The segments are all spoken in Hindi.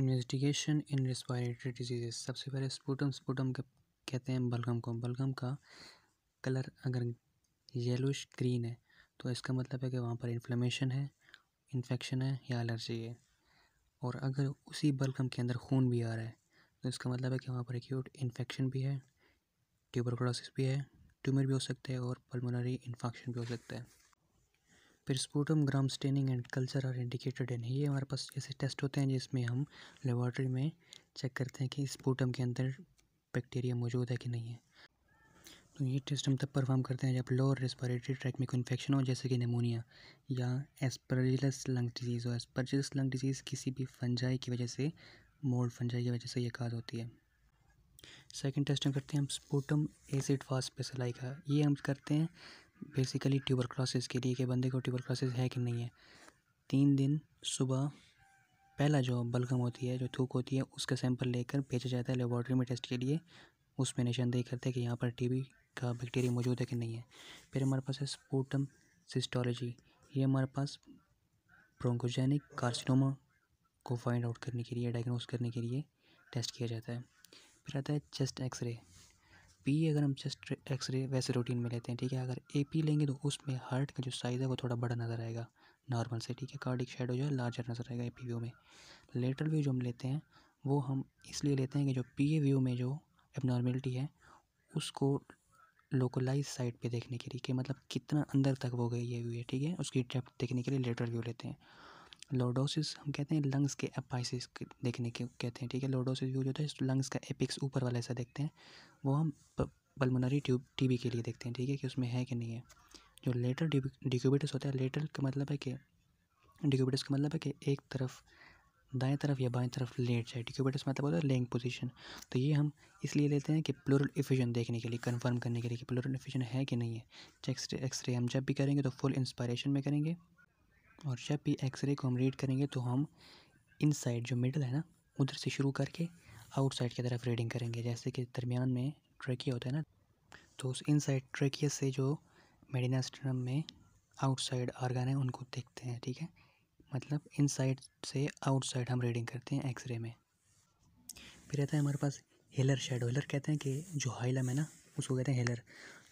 इन्वेस्टिगेशन इन रेस्पायरेटरी डिजीजेस सबसे पहले स्पूटम स्पूटम के कहते हैं बलगम को बलगम का कलर अगर येलोश ग्रीन है तो इसका मतलब है कि वहाँ पर इन्फ्लेमेशन है इन्फेक्शन है या एलर्जी है और अगर उसी बलगम के अंदर खून भी आ रहा है तो इसका मतलब है कि वहाँ पर एक्यूट इन्फेक्शन भी है ट्यूबरक्लोसिस भी है ट्यूमर भी हो सकता है और पल्मोनरी इन्फेक्शन भी हो सकता है फिर sputum gram staining and culture are indicated and ये हमारे पास ऐसे टेस्ट होते हैं जिसमें हम लेबॉर्ट्री में चेक करते हैं कि स्पूटम के अंदर बैक्टीरिया मौजूद है कि नहीं है तो ये टेस्ट हम तब परफॉर्म करते हैं जब लोअर रेस्पिरेटरी ट्रैक में कोई इन्फेक्शन हो जैसे कि निमोनिया या एस्परजिलस लंग डिजीज़ हो एस्परजिलस लंग डिजीज़ किसी भी फंजाई की वजह से मोल्ड फंजाई की वजह से यह काज होती है सेकंड टेस्ट हम करते हैं हम स्पोटम एसिड फास्पेसलाई का ये हम करते हैं बेसिकली ट्यूबर क्लासेस के लिए कि बंदे को ट्यूबर क्लासेस है कि नहीं है तीन दिन सुबह पहला जो बलगम होती है जो थूक होती है उसका सैंपल लेकर भेजा जाता है लेबॉर्ट्री में टेस्ट के लिए उसमें निशानदेही करते हैं कि यहाँ पर टीबी का बैक्टीरिया मौजूद है कि नहीं है फिर हमारे पास है स्पोटम सिस्टोलॉजी ये हमारे पास प्रोंकोजेनिक कार्सिनोमा को फाइंड आउट करने के लिए डायग्नोस करने के लिए टेस्ट किया जाता है फिर आता है चेस्ट एक्सरे पी अगर हम जस्ट एक्सरे वैसे रूटीन में लेते हैं ठीक है अगर ए पी लेंगे तो उसमें हार्ट का जो साइज़ है वो थोड़ा बड़ा नज़र आएगा नॉर्मल से ठीक है कार्डिक शेडो जो है लार्जर नज़र आएगा ए पी व्यू में लेटरल व्यू जो हम लेते हैं वो हम इसलिए लेते हैं कि जो पी ए व्यू में जो एबनॉर्मेलिटी है उसको लोकलाइज साइड पे देखने के लिए कि मतलब कितना अंदर तक वो गई है व्यू है ठीक है उसकी डेप्थ देखने के लिए लेटरल व्यू लेते हैं लोडोसिस हम कहते हैं लंग्स के एपाइसिस देखने के कहते हैं ठीक है लोडोसिस यूज जो होता है लंग्स का एपिक्स ऊपर वाला ऐसा देखते हैं वो हम पल्मोनरी ट्यूब टीबी के लिए देखते हैं ठीक है कि उसमें है कि नहीं है जो लेटर डिक्यूबिटस होता है लेटर का मतलब है कि डिक्यूबिटस का मतलब है कि एक तरफ दाएं तरफ या बाएं तरफ लेट जाए डिक्यूबिटस मतलब होता है लेंग पोजीशन तो ये हम इसलिए लेते हैं कि प्लोरल इफ्यूजन देखने के लिए कंफर्म करने के लिए कि प्लोरल इफ्यूजन है कि नहीं है एक्सरे एक्सरे हम जब भी करेंगे तो फुल इंस्पायरेशन में करेंगे और जब भी एक्सरे को हम रीड करेंगे तो हम इन साइड जो मिडल है ना उधर से शुरू करके आउट साइड की तरफ रीडिंग करेंगे जैसे कि दरमियान में ट्रेकिया होता है ना तो उस इन साइड ट्रेकिया से जो मेडिनास्ट्रम में आउट साइड आर्गन है उनको देखते हैं ठीक है मतलब इन साइड से आउट साइड हम रीडिंग करते हैं एक्सरे में फिर रहता है हमारे पास हेलर शेडो हेलर कहते हैं कि जो हाइलम है ना उसको कहते हैं हेलर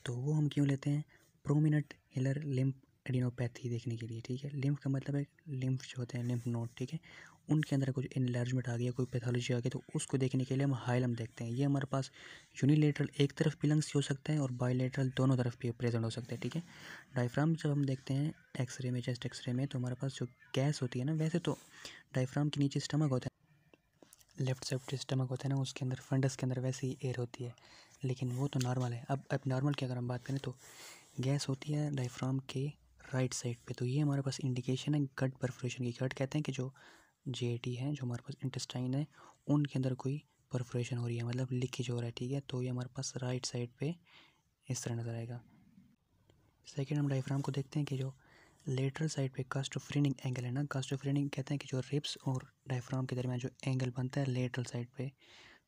तो वो हम क्यों लेते हैं प्रोमिनट हेलर लिम्फ एडिनोपैथी देखने के लिए ठीक है लिम्फ का मतलब है लिम्फ जो होते हैं लिम्फ नोट ठीक है उनके अंदर कुछ इन्लार्जमेंट आ गया कोई पैथोलॉजी आ गई तो उसको देखने के लिए हम हाइलम देखते हैं ये हमारे पास यूनिलेटरल एक तरफ भी लंग्स हो सकते हैं और बायोलेटरल दोनों तरफ भी प्रेजेंट हो सकते हैं ठीक है डायफ्राम जब हम देखते हैं एक्सरे में चेस्ट एक्सरे में तो हमारे पास जो गैस होती है ना वैसे तो डायफ्राम के नीचे स्टमक होता है लेफ्ट साइड स्टमक होता है ना उसके अंदर फंडस के अंदर वैसे ही एयर होती है लेकिन वो तो नॉर्मल है अब अब नॉर्मल की अगर हम बात करें तो गैस होती है डायफ्राम के राइट साइड पे तो ये हमारे पास इंडिकेशन है गट परफ्रेशन की गट कहते हैं कि जो जे है जो हमारे पास इंटेस्टाइन है उनके अंदर कोई परफ्रेशन हो रही है मतलब लीकेज हो रहा है ठीक है तो ये हमारे पास राइट साइड पे इस तरह नज़र आएगा सेकेंड हम डाइफ्राम को देखते हैं कि जो लेटरल साइड पे फ्रीनिंग एंगल है ना फ्रीनिंग कहते हैं कि जो रिप्स और डायफ्राम के दरमियान जो एंगल बनता है लेटरल साइड पे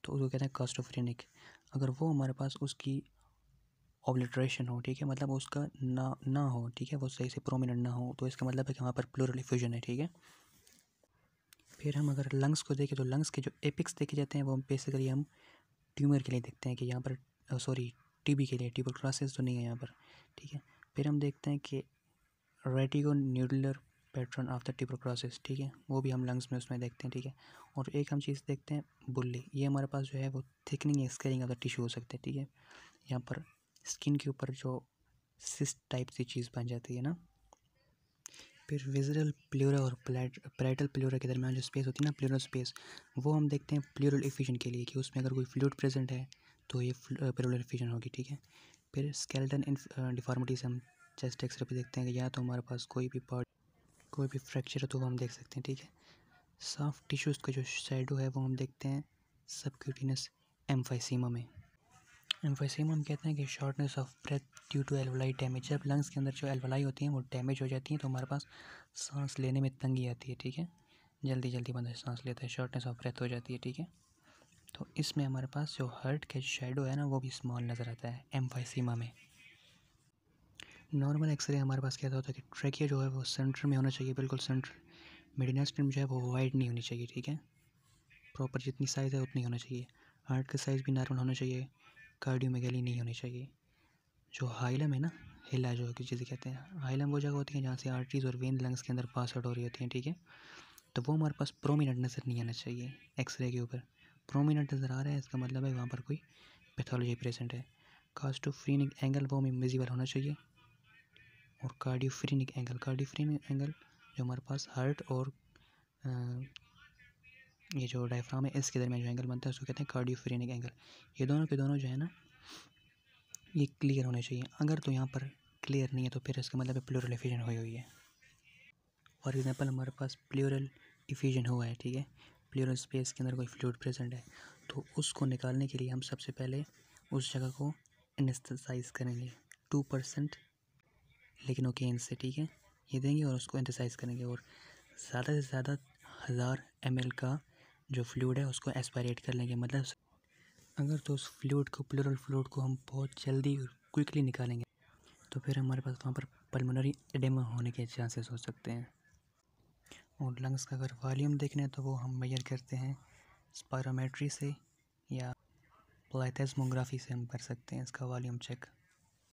तो उसको कहते हैं कास्टोफ्रेनिक अगर वो हमारे पास उसकी ऑब्लिट्रेशन हो ठीक है मतलब उसका ना ना हो ठीक है वो सही से प्रोमिनेंट ना हो तो इसका मतलब है कि वहाँ पर प्लूरल इफ्यूजन है ठीक है फिर हम अगर लंग्स को देखें तो लंग्स के जो एपिक्स देखे जाते हैं वो बेसिकली हम ट्यूमर के लिए देखते हैं कि यहाँ पर सॉरी टीबी के लिए ट्यूबरक्लासिस तो नहीं है यहाँ पर ठीक है फिर हम देखते हैं कि reticulonodular pattern of the tuberculosis ठीक है वो भी हम लंग्स में उसमें देखते हैं ठीक है और एक हम चीज़ देखते हैं बुल्ली ये हमारे पास जो है वो थिकनिंग या स्केरिंग ऑफ द टिश्यू हो सकते हैं ठीक है यहाँ पर स्किन के ऊपर जो सिस टाइप सी चीज़ बन जाती है ना फिर विजरल प्लूरा और पैरेटल प्लूरा के दरमियान जो स्पेस होती है ना प्लूरल स्पेस वो हम देखते हैं प्लूरल इफ्यूजन के लिए कि उसमें अगर कोई फ्लूड प्रेजेंट है तो ये प्लूरल इफ्यूजन होगी ठीक है फिर स्केल्टन इन हम चेस्ट एक्सरे पे देखते हैं कि या तो हमारे पास कोई भी पार्ट कोई भी फ्रैक्चर है तो वो हम देख सकते हैं ठीक है सॉफ्ट टिश्यूज़ का जो शेडो है वो हम देखते हैं सबक्यूटिनस एम्फाइसीमा में एम्फीसेमा हम कहते हैं कि shortness of breath due to alveoli damage जब लंग्स के अंदर जो एलवलाई होती हैं वो डैमेज हो जाती हैं तो हमारे पास सांस लेने में तंगी आती है ठीक है जल्दी जल्दी बंदा सांस लेता है शॉर्टनेस ऑफ ब्रेथ हो जाती है ठीक है तो इसमें हमारे पास जो हर्ट के शेडो है ना वो भी स्मॉल नज़र आता है एम्फाइसीमा में नॉर्मल एक्सरे हमारे पास क्या होता है कि ट्रेकिया जो है वो सेंटर में होना चाहिए बिल्कुल सेंटर मिडिनास्ट्रीम जो है वो वाइड नहीं होनी चाहिए ठीक है प्रॉपर जितनी साइज़ है उतनी होना चाहिए हार्ट का साइज़ भी नॉर्मल होना चाहिए कार्डियोमेगाली नहीं होनी चाहिए जो हाइलम है ना हिला जो कि जिसे कहते हैं हाइलम वो जगह होती है जहाँ से आर्टरीज और वेन लंग्स के अंदर पास आउट हो रही होती हैं ठीक है तो वो हमारे पास प्रोमिनेंट नज़र नहीं आना चाहिए एक्सरे के ऊपर प्रोमिनेंट नज़र आ रहा है इसका मतलब है वहाँ पर कोई पैथोलॉजी प्रेजेंट है कास्टो फ्रीनिक एंगल वो हमें विजिबल होना चाहिए और cardiophrenic angle cardiophrenic angle जो हमारे पास हार्ट और ये जो डायफ्राम है इसके दरमियान जो एंगल बनता है उसको कहते हैं कार्डियोफ्रेनिक एंगल ये दोनों के दोनों जो है ना ये क्लियर होने चाहिए अगर तो यहाँ पर क्लियर नहीं है तो फिर इसका मतलब प्लोरल इफिजन हुई हुई है फॉर एग्ज़ाम्पल हमारे पास प्लोरल इफिजन हुआ है ठीक है प्लोरल स्पेस के अंदर कोई फ्लूड प्रेजेंट है तो उसको निकालने के लिए हम सबसे पहले उस जगह को एनेस्थेसाइज करेंगे टू परसेंट लेकिन ओके इन से ठीक है ये देंगे और उसको इंथसाइज करेंगे और ज़्यादा से ज़्यादा हज़ार एम का जो फ्लूड है उसको एस्पायरेट कर लेंगे मतलब अगर तो उस फ्लूड को प्लोरल फ्लूड को हम बहुत जल्दी और क्विकली निकालेंगे तो फिर हमारे पास वहाँ पर पल्मोनरी एडेमा होने के चांसेस हो सकते हैं और लंग्स का अगर वॉल्यूम देखना है तो वो हम मेजर करते हैं स्पायरोमेट्री से या प्लाइथेसमोग्राफी से हम कर सकते हैं इसका वॉल्यूम चेक